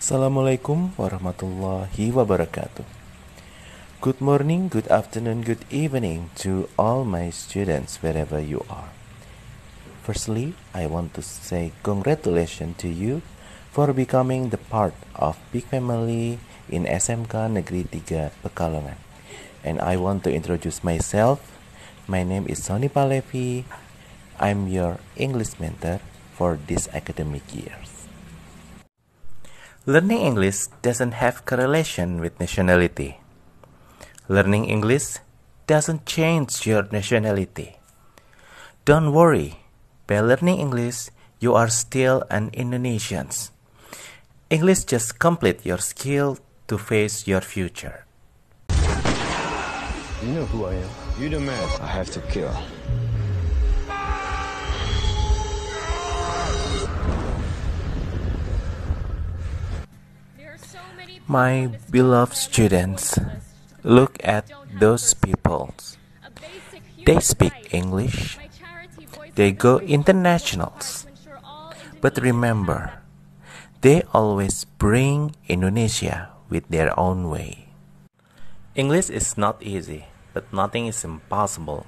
Assalamualaikum warahmatullahi wabarakatuh. Good morning, good afternoon, good evening to all my students wherever you are. Firstly, I want to say congratulations to you for becoming the part of Big Family in SMK Negeri 3 Pekalongan. And I want to introduce myself. My name is Sony Palevi. I'm your English mentor for this academic years. Learning English doesn't have correlation with nationality. Learning English doesn't change your nationality. Don't worry, by learning English, you are still an Indonesian. English just complete your skill to face your future. You know who I am. You the man I have to kill. My beloved students, look at those people. They speak English, they go internationals. But remember, they always bring Indonesia with their own way. English is not easy, but nothing is impossible.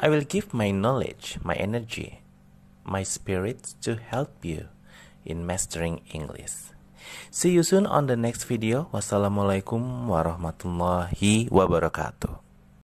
I will give my knowledge, my energy, my spirit to help you in mastering English. See you soon on the next video. Wassalamualaikum warahmatullahi wabarakatuh.